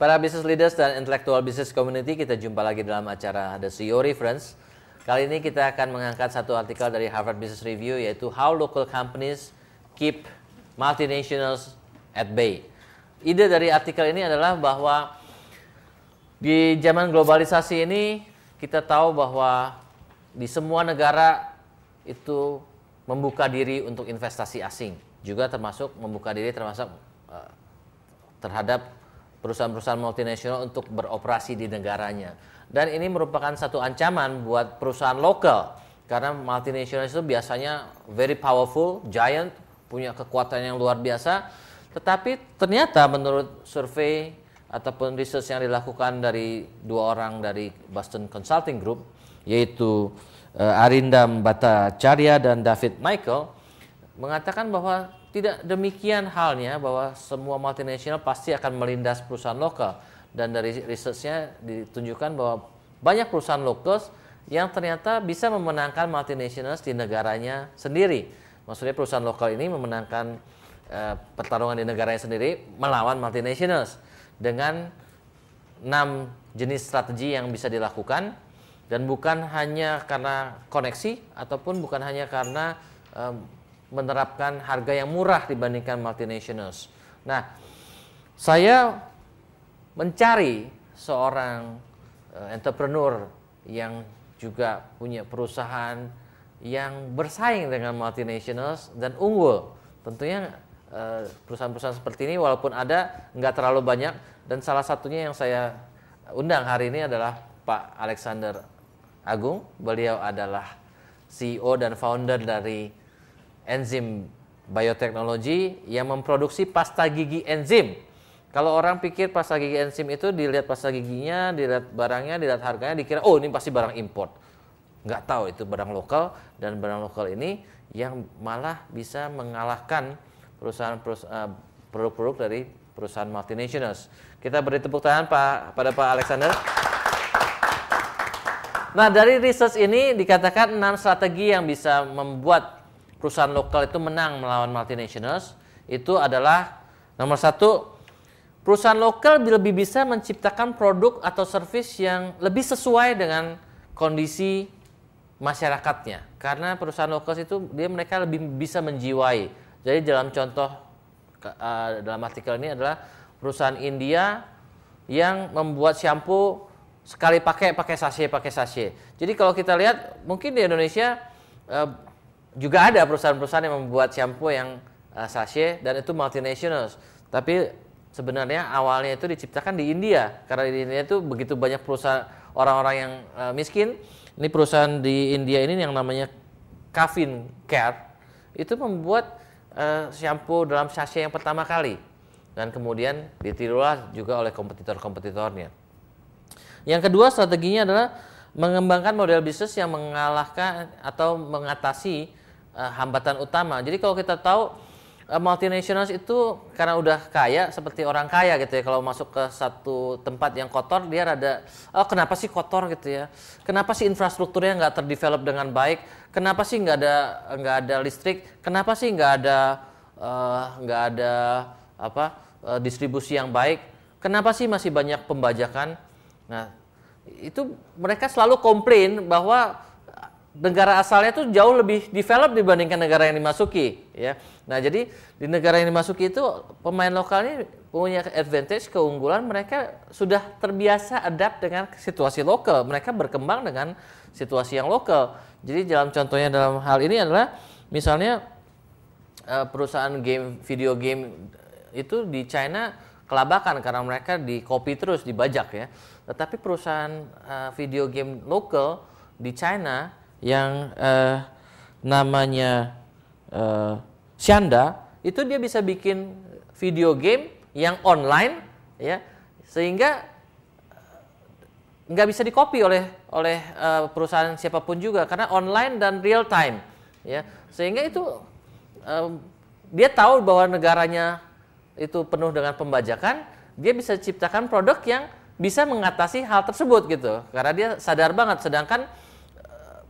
Para business leaders dan intellectual business community, kita jumpa lagi dalam acara The CEO Reference. Kali ini kita akan mengangkat satu artikel dari Harvard Business Review yaitu How Local Companies Keep Multinationals at Bay. Ide dari artikel ini adalah bahwa di zaman globalisasi ini kita tahu bahwa di semua negara itu membuka diri untuk investasi asing, juga termasuk membuka diri termasuk eh, terhadap perusahaan-perusahaan multinasional untuk beroperasi di negaranya. Dan ini merupakan satu ancaman buat perusahaan lokal karena multinasional itu biasanya very powerful, giant, punya kekuatan yang luar biasa. Tetapi ternyata menurut survei ataupun riset yang dilakukan dari dua orang dari Boston Consulting Group yaitu eh, Arindam Bhattacharya dan David Michael mengatakan bahwa tidak demikian halnya bahwa semua multinasional pasti akan melindas perusahaan lokal dan dari risetnya ditunjukkan bahwa banyak perusahaan lokal yang ternyata bisa memenangkan multinasional di negaranya sendiri. Maksudnya perusahaan lokal ini memenangkan e, pertarungan di negaranya sendiri melawan multinasional dengan enam jenis strategi yang bisa dilakukan dan bukan hanya karena koneksi ataupun bukan hanya karena e, menerapkan harga yang murah dibandingkan multinationals. Nah, saya mencari seorang eh, entrepreneur yang juga punya perusahaan yang bersaing dengan multinationals dan unggul. Tentunya eh, perusahaan-perusahaan seperti ini walaupun ada nggak terlalu banyak dan salah satunya yang saya undang hari ini adalah Pak Alexander Agung. Beliau adalah CEO dan founder dari enzim bioteknologi yang memproduksi pasta gigi enzim. Kalau orang pikir pasta gigi enzim itu dilihat pasta giginya, dilihat barangnya, dilihat harganya, dikira oh ini pasti barang import. Nggak tahu itu barang lokal dan barang lokal ini yang malah bisa mengalahkan perusahaan eh, produk-produk dari perusahaan multinationals. Kita beri tepuk tangan Pak pada Pak Alexander. Nah, dari research ini dikatakan enam strategi yang bisa membuat perusahaan lokal itu menang melawan multinationals itu adalah nomor satu perusahaan lokal lebih bisa menciptakan produk atau service yang lebih sesuai dengan kondisi masyarakatnya karena perusahaan lokal itu dia mereka lebih bisa menjiwai jadi dalam contoh eh, dalam artikel ini adalah perusahaan India yang membuat shampo sekali pakai pakai sachet pakai sachet jadi kalau kita lihat mungkin di Indonesia eh, juga ada perusahaan-perusahaan yang membuat shampoo yang uh, sachet dan itu multinationals. Tapi sebenarnya awalnya itu diciptakan di India karena di India itu begitu banyak perusahaan orang-orang yang uh, miskin. Ini perusahaan di India ini yang namanya Kavin Care itu membuat uh, shampoo dalam sachet yang pertama kali dan kemudian ditirulah juga oleh kompetitor-kompetitornya. Yang kedua strateginya adalah mengembangkan model bisnis yang mengalahkan atau mengatasi uh, hambatan utama. Jadi kalau kita tahu uh, multinationals itu karena udah kaya seperti orang kaya gitu ya. Kalau masuk ke satu tempat yang kotor dia rada oh kenapa sih kotor gitu ya? Kenapa sih infrastrukturnya nggak terdevelop dengan baik? Kenapa sih nggak ada nggak ada listrik? Kenapa sih nggak ada eh, nggak ada apa uh, distribusi yang baik? Kenapa sih masih banyak pembajakan? Nah, itu mereka selalu komplain bahwa negara asalnya itu jauh lebih develop dibandingkan negara yang dimasuki ya. Nah, jadi di negara yang dimasuki itu pemain lokal ini punya advantage keunggulan mereka sudah terbiasa adapt dengan situasi lokal. Mereka berkembang dengan situasi yang lokal. Jadi dalam contohnya dalam hal ini adalah misalnya eh, perusahaan game video game itu di China kelabakan karena mereka di copy terus dibajak ya. Tetapi perusahaan eh, video game lokal di China yang uh, namanya uh, Shanda itu dia bisa bikin video game yang online ya sehingga nggak bisa dikopi oleh oleh uh, perusahaan siapapun juga karena online dan real time ya sehingga itu um, dia tahu bahwa negaranya itu penuh dengan pembajakan dia bisa ciptakan produk yang bisa mengatasi hal tersebut gitu karena dia sadar banget sedangkan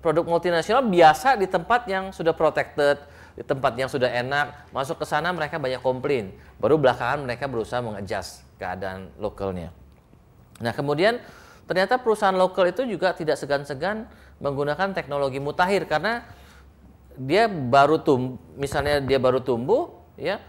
produk multinasional biasa di tempat yang sudah protected, di tempat yang sudah enak, masuk ke sana mereka banyak komplain. Baru belakangan mereka berusaha mengadjust keadaan lokalnya. Nah, kemudian ternyata perusahaan lokal itu juga tidak segan-segan menggunakan teknologi mutakhir karena dia baru tumbuh, misalnya dia baru tumbuh, ya.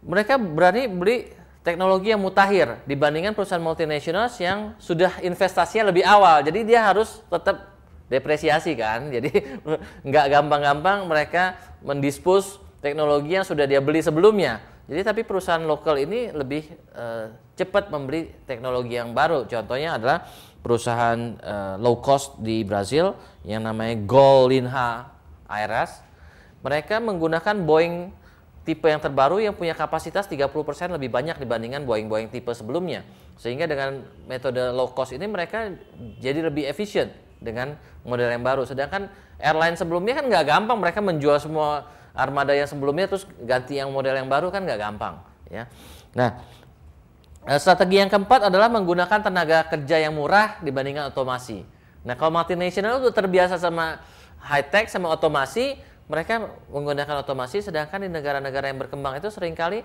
Mereka berani beli teknologi yang mutakhir dibandingkan perusahaan multinasional yang sudah investasinya lebih awal. Jadi dia harus tetap depresiasi kan. Jadi nggak gampang-gampang mereka mendispos teknologi yang sudah dia beli sebelumnya. Jadi tapi perusahaan lokal ini lebih uh, cepat membeli teknologi yang baru. Contohnya adalah perusahaan uh, low cost di Brazil yang namanya Golinha Airas. Mereka menggunakan Boeing tipe yang terbaru yang punya kapasitas 30% lebih banyak dibandingkan Boeing-Boeing tipe sebelumnya. Sehingga dengan metode low cost ini mereka jadi lebih efisien dengan model yang baru. Sedangkan airline sebelumnya kan nggak gampang mereka menjual semua armada yang sebelumnya terus ganti yang model yang baru kan nggak gampang ya. Nah, eh, strategi yang keempat adalah menggunakan tenaga kerja yang murah dibandingkan otomasi. Nah, kalau multinational itu terbiasa sama high tech sama otomasi, mereka menggunakan otomasi sedangkan di negara-negara yang berkembang itu seringkali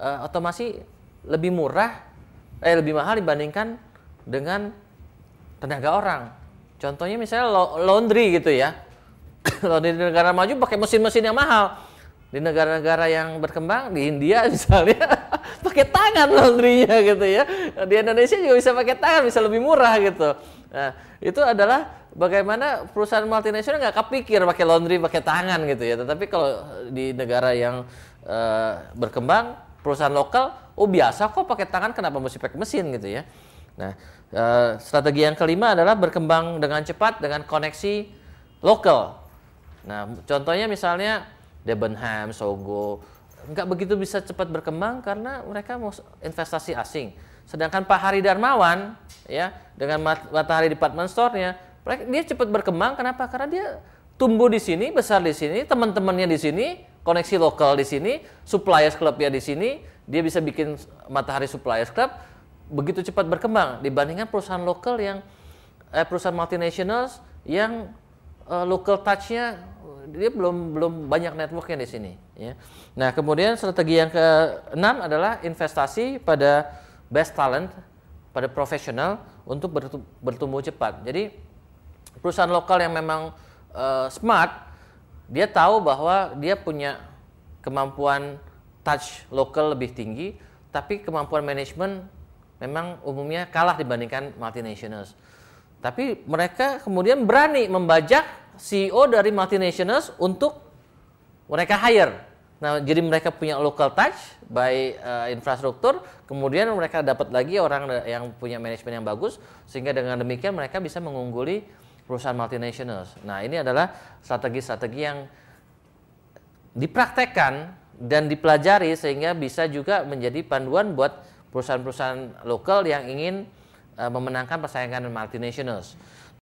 uh, otomasi lebih murah eh lebih mahal dibandingkan dengan tenaga orang Contohnya misalnya laundry gitu ya. laundry di negara maju pakai mesin-mesin yang mahal. Di negara-negara yang berkembang, di India misalnya, pakai tangan laundrynya gitu ya. Di Indonesia juga bisa pakai tangan, bisa lebih murah gitu. Nah, itu adalah bagaimana perusahaan multinasional nggak kepikir pakai laundry, pakai tangan gitu ya. Tetapi kalau di negara yang uh, berkembang, perusahaan lokal, oh biasa kok pakai tangan, kenapa mesti pakai mesin gitu ya. Nah, eh, strategi yang kelima adalah berkembang dengan cepat dengan koneksi lokal. Nah, contohnya misalnya Debenham, Sogo, nggak begitu bisa cepat berkembang karena mereka mau investasi asing. Sedangkan Pak Hari Darmawan, ya, dengan mat Matahari Department Store-nya, dia cepat berkembang. Kenapa? Karena dia tumbuh di sini, besar di sini, teman-temannya di sini, koneksi lokal di sini, suppliers ya di sini, dia bisa bikin Matahari Suppliers Club, begitu cepat berkembang dibandingkan perusahaan lokal yang eh, perusahaan multinationals yang eh, local touchnya dia belum belum banyak networknya di sini ya. Nah, kemudian strategi yang keenam adalah investasi pada best talent pada profesional untuk bertumbuh cepat. Jadi perusahaan lokal yang memang uh, smart dia tahu bahwa dia punya kemampuan touch lokal lebih tinggi tapi kemampuan manajemen memang umumnya kalah dibandingkan multinationals. Tapi mereka kemudian berani membajak CEO dari multinationals untuk mereka hire. Nah, jadi mereka punya local touch by uh, infrastruktur, kemudian mereka dapat lagi orang yang punya manajemen yang bagus sehingga dengan demikian mereka bisa mengungguli perusahaan multinationals. Nah, ini adalah strategi-strategi yang dipraktekkan dan dipelajari sehingga bisa juga menjadi panduan buat perusahaan-perusahaan lokal yang ingin uh, memenangkan persaingan multinationals.